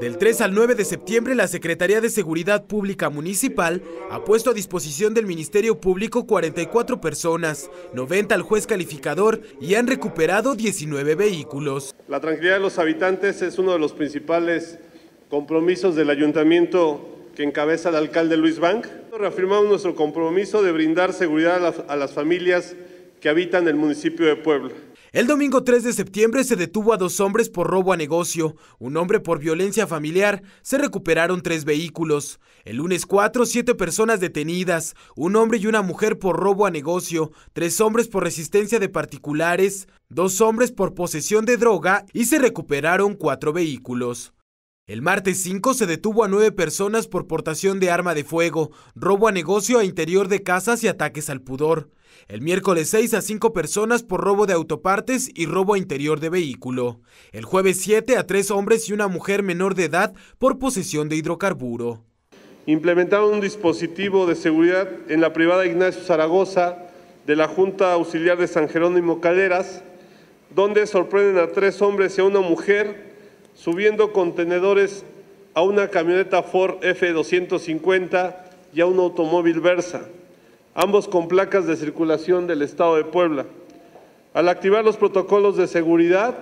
Del 3 al 9 de septiembre, la Secretaría de Seguridad Pública Municipal ha puesto a disposición del Ministerio Público 44 personas, 90 al juez calificador y han recuperado 19 vehículos. La tranquilidad de los habitantes es uno de los principales compromisos del ayuntamiento que encabeza el alcalde Luis Bank. Reafirmamos nuestro compromiso de brindar seguridad a las, a las familias que habitan el municipio de Puebla. El domingo 3 de septiembre se detuvo a dos hombres por robo a negocio, un hombre por violencia familiar, se recuperaron tres vehículos. El lunes 4, siete personas detenidas, un hombre y una mujer por robo a negocio, tres hombres por resistencia de particulares, dos hombres por posesión de droga y se recuperaron cuatro vehículos. El martes 5 se detuvo a nueve personas por portación de arma de fuego, robo a negocio a e interior de casas y ataques al pudor. El miércoles 6 a cinco personas por robo de autopartes y robo a interior de vehículo. El jueves 7 a tres hombres y una mujer menor de edad por posesión de hidrocarburo. Implementaron un dispositivo de seguridad en la privada Ignacio Zaragoza de la Junta Auxiliar de San Jerónimo Caleras, donde sorprenden a tres hombres y a una mujer subiendo contenedores a una camioneta Ford F-250 y a un automóvil Versa, ambos con placas de circulación del Estado de Puebla. Al activar los protocolos de seguridad,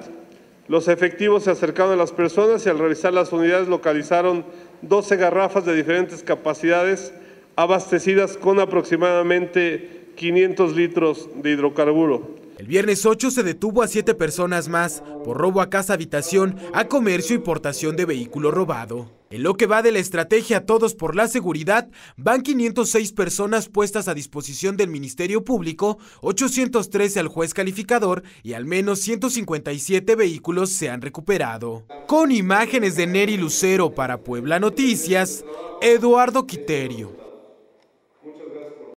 los efectivos se acercaron a las personas y al revisar las unidades localizaron 12 garrafas de diferentes capacidades abastecidas con aproximadamente 500 litros de hidrocarburo. El viernes 8 se detuvo a 7 personas más por robo a casa, habitación, a comercio y portación de vehículo robado. En lo que va de la estrategia Todos por la Seguridad, van 506 personas puestas a disposición del Ministerio Público, 813 al juez calificador y al menos 157 vehículos se han recuperado. Con imágenes de Neri Lucero para Puebla Noticias, Eduardo Quiterio.